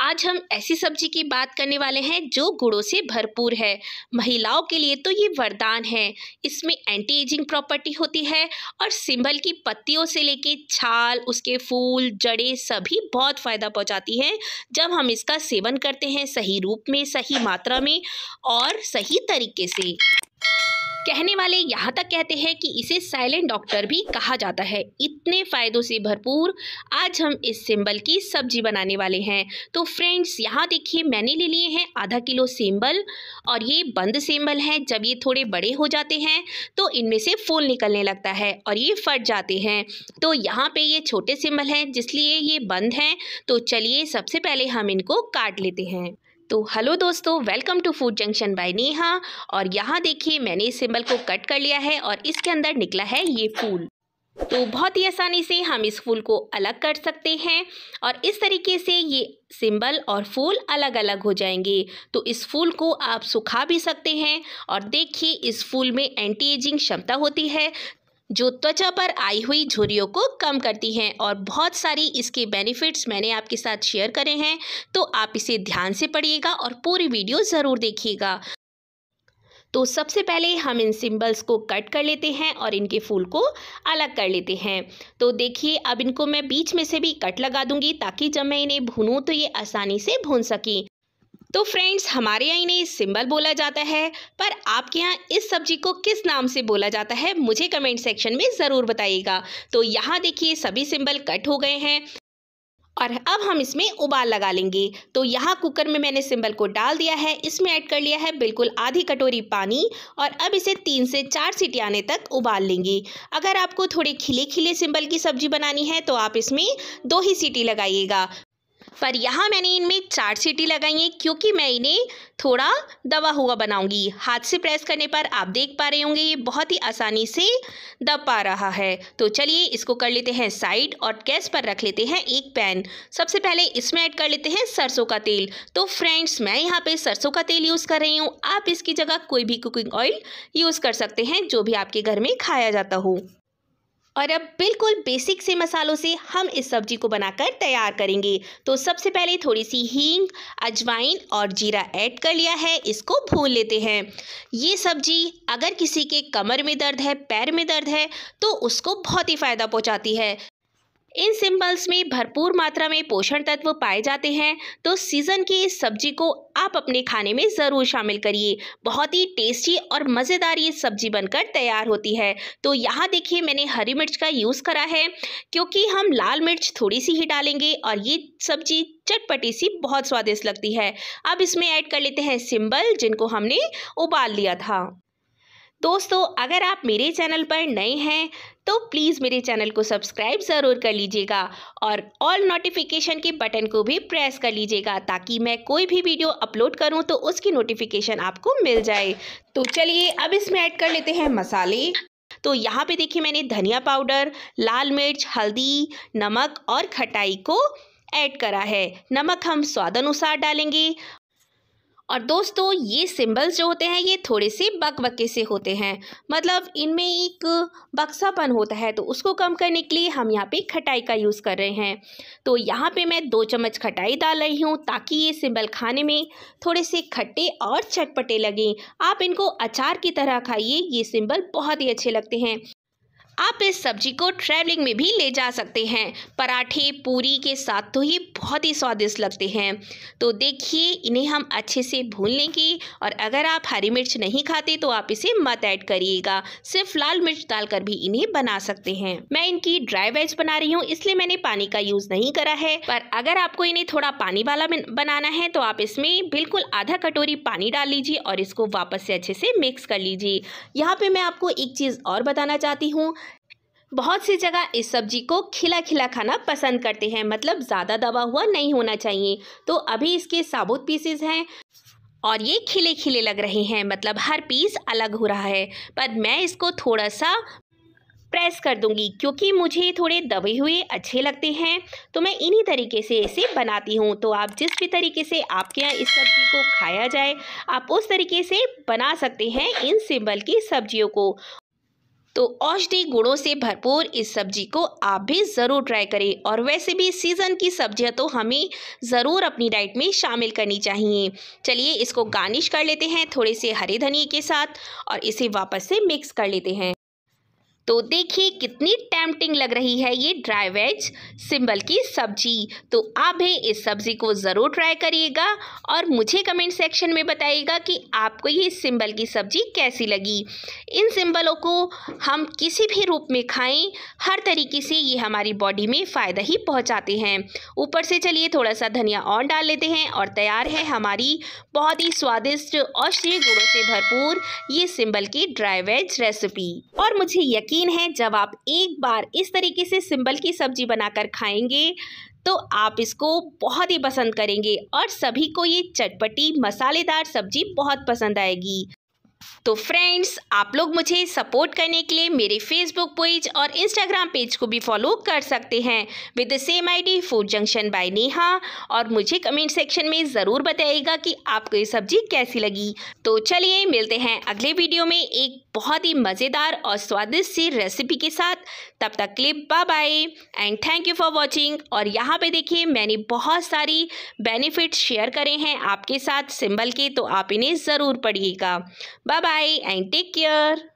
आज हम ऐसी सब्जी की बात करने वाले हैं जो गुड़ों से भरपूर है महिलाओं के लिए तो ये वरदान है इसमें एंटी एजिंग प्रॉपर्टी होती है और सिंबल की पत्तियों से लेके छाल उसके फूल जड़े सभी बहुत फ़ायदा पहुंचाती हैं जब हम इसका सेवन करते हैं सही रूप में सही मात्रा में और सही तरीके से कहने वाले यहाँ तक कहते हैं कि इसे साइलेंट डॉक्टर भी कहा जाता है इतने फ़ायदों से भरपूर आज हम इस सिम्बल की सब्जी बनाने वाले हैं तो फ्रेंड्स यहाँ देखिए मैंने ले लिए हैं आधा किलो सेम्बल और ये बंद सिंबल हैं जब ये थोड़े बड़े हो जाते हैं तो इनमें से फूल निकलने लगता है और ये फट जाते हैं तो यहाँ पर ये छोटे सिम्बल हैं जिसलिए ये बंद हैं तो चलिए सबसे पहले हम इनको काट लेते हैं तो हेलो दोस्तों welcome to food junction by Neha और यहाँ देखिए मैंने इस सिंबल को कट कर लिया है और इसके अंदर निकला है ये फूल तो बहुत ही आसानी से हम इस फूल को अलग कर सकते हैं और इस तरीके से ये सिंबल और फूल अलग अलग हो जाएंगे तो इस फूल को आप सुखा भी सकते हैं और देखिए इस फूल में एंटी एजिंग क्षमता होती है जो त्वचा पर आई हुई झुरियों को कम करती हैं और बहुत सारी इसके बेनिफिट्स मैंने आपके साथ शेयर करे हैं तो आप इसे ध्यान से पढ़िएगा और पूरी वीडियो ज़रूर देखिएगा तो सबसे पहले हम इन सिंबल्स को कट कर लेते हैं और इनके फूल को अलग कर लेते हैं तो देखिए अब इनको मैं बीच में से भी कट लगा दूंगी ताकि जब मैं इन्हें भूनूँ तो ये आसानी से भून सकें तो फ्रेंड्स हमारे यहाँ इन्हें सिंबल बोला जाता है पर आपके यहाँ इस सब्जी को किस नाम से बोला जाता है मुझे कमेंट सेक्शन में ज़रूर बताइएगा तो यहाँ देखिए सभी सिंबल कट हो गए हैं और अब हम इसमें उबाल लगा लेंगे तो यहाँ कुकर में मैंने सिंबल को डाल दिया है इसमें ऐड कर लिया है बिल्कुल आधी कटोरी पानी और अब इसे तीन से चार सीटी आने तक उबाल लेंगे अगर आपको थोड़े खिले खिले सिंबल की सब्जी बनानी है तो आप इसमें दो ही सीटी लगाइएगा पर यहाँ मैंने इनमें चार सीटी लगाई हैं क्योंकि मैं इन्हें थोड़ा दबा हुआ बनाऊंगी हाथ से प्रेस करने पर आप देख पा रहे होंगे ये बहुत ही आसानी से दब पा रहा है तो चलिए इसको कर लेते हैं साइड और गैस पर रख लेते हैं एक पैन सबसे पहले इसमें ऐड कर लेते हैं सरसों का तेल तो फ्रेंड्स मैं यहाँ पर सरसों का तेल यूज़ कर रही हूँ आप इसकी जगह कोई भी कुकिंग ऑयल यूज़ कर सकते हैं जो भी आपके घर में खाया जाता हो और अब बिल्कुल बेसिक से मसालों से हम इस सब्जी को बनाकर तैयार करेंगे तो सबसे पहले थोड़ी सी हींग अजवाइन और जीरा ऐड कर लिया है इसको भून लेते हैं ये सब्जी अगर किसी के कमर में दर्द है पैर में दर्द है तो उसको बहुत ही फ़ायदा पहुंचाती है इन सिम्बल्स में भरपूर मात्रा में पोषण तत्व पाए जाते हैं तो सीजन की इस सब्जी को आप अपने खाने में ज़रूर शामिल करिए बहुत ही टेस्टी और मज़ेदार ये सब्जी बनकर तैयार होती है तो यहाँ देखिए मैंने हरी मिर्च का यूज़ करा है क्योंकि हम लाल मिर्च थोड़ी सी ही डालेंगे और ये सब्जी चटपटी सी बहुत स्वादिष्ट लगती है अब इसमें ऐड कर लेते हैं सिम्बल जिनको हमने उबाल लिया था दोस्तों अगर आप मेरे चैनल पर नए हैं तो प्लीज़ मेरे चैनल को सब्सक्राइब ज़रूर कर लीजिएगा और ऑल नोटिफिकेशन के बटन को भी प्रेस कर लीजिएगा ताकि मैं कोई भी वीडियो अपलोड करूं तो उसकी नोटिफिकेशन आपको मिल जाए तो चलिए अब इसमें ऐड कर लेते हैं मसाले तो यहाँ पे देखिए मैंने धनिया पाउडर लाल मिर्च हल्दी नमक और खटाई को ऐड करा है नमक हम स्वाद अनुसार डालेंगे और दोस्तों ये सिंबल्स जो होते हैं ये थोड़े से बकबके से होते हैं मतलब इनमें एक बक्सापन होता है तो उसको कम करने के लिए हम यहाँ पे खटाई का यूज़ कर रहे हैं तो यहाँ पे मैं दो चम्मच खटाई डाल रही हूँ ताकि ये सिंबल खाने में थोड़े से खट्टे और चटपटे लगें आप इनको अचार की तरह खाइए ये सिंबल बहुत ही अच्छे लगते हैं आप इस सब्जी को ट्रैवलिंग में भी ले जा सकते हैं पराठे पूरी के साथ तो ये बहुत ही स्वादिष्ट लगते हैं तो देखिए इन्हें हम अच्छे से भून लेंगे और अगर आप हरी मिर्च नहीं खाते तो आप इसे मत ऐड करिएगा सिर्फ लाल मिर्च डालकर भी इन्हें बना सकते हैं मैं इनकी ड्राई वेज बना रही हूँ इसलिए मैंने पानी का यूज़ नहीं करा है पर अगर आपको इन्हें थोड़ा पानी वाला बनाना है तो आप इसमें बिल्कुल आधा कटोरी पानी डाल लीजिए और इसको वापस से अच्छे से मिक्स कर लीजिए यहाँ पे मैं आपको एक चीज़ और बताना चाहती हूँ बहुत सी जगह इस सब्जी को खिला खिला खाना पसंद करते हैं मतलब ज़्यादा दबा हुआ नहीं होना चाहिए तो अभी इसके साबुत पीसेज हैं और ये खिले खिले लग रहे हैं मतलब हर पीस अलग हो रहा है पर मैं इसको थोड़ा सा प्रेस कर दूंगी क्योंकि मुझे थोड़े दबे हुए अच्छे लगते हैं तो मैं इन्हीं तरीके से इसे बनाती हूँ तो आप जिस भी तरीके से आपके यहाँ इस सब्जी को खाया जाए आप उस तरीके से बना सकते हैं इन सिंबल की सब्जियों को तो औषधि गुणों से भरपूर इस सब्जी को आप भी ज़रूर ट्राई करें और वैसे भी सीज़न की सब्जियां तो हमें ज़रूर अपनी डाइट में शामिल करनी चाहिए चलिए इसको गार्निश कर लेते हैं थोड़े से हरे धनिए के साथ और इसे वापस से मिक्स कर लेते हैं तो देखिए कितनी टैम्पटिंग लग रही है ये ड्राई वेज सिंबल की सब्जी तो आप भी इस सब्जी को ज़रूर ट्राई करिएगा और मुझे कमेंट सेक्शन में बताइएगा कि आपको ये सिंबल की सब्जी कैसी लगी इन सिंबलों को हम किसी भी रूप में खाएं हर तरीके से ये हमारी बॉडी में फ़ायदा ही पहुंचाते हैं ऊपर से चलिए थोड़ा सा धनिया और डाल लेते हैं और तैयार है हमारी बहुत ही स्वादिष्ट और श्री गुणों से भरपूर ये सिंबल की ड्राई वेज रेसिपी और मुझे यकीन यकीन है जब आप एक बार इस तरीके से सिंबल की सब्जी बनाकर खाएंगे तो आप इसको बहुत ही पसंद करेंगे और सभी को ये चटपटी मसालेदार सब्जी बहुत पसंद आएगी तो फ्रेंड्स आप लोग मुझे सपोर्ट करने के लिए मेरे फेसबुक पेज और इंस्टाग्राम पेज को भी फॉलो कर सकते हैं with the same ID food junction by Neha और मुझे कमेंट सेक्शन में ज़रूर बताइएगा कि आपको ये सब्जी कैसी लगी तो चलिए मिलते हैं अगले वीडियो में एक बहुत ही मज़ेदार और स्वादिष्ट सी रेसिपी के साथ तब तक के लिए bye bye and thank you for watching और यहाँ पे देखिए मैंने बहुत सारी बेनिफिट शेयर करे हैं आपके साथ सिंबल के तो आप इन्हें ज़रूर पढ़िएगा bye bye and take care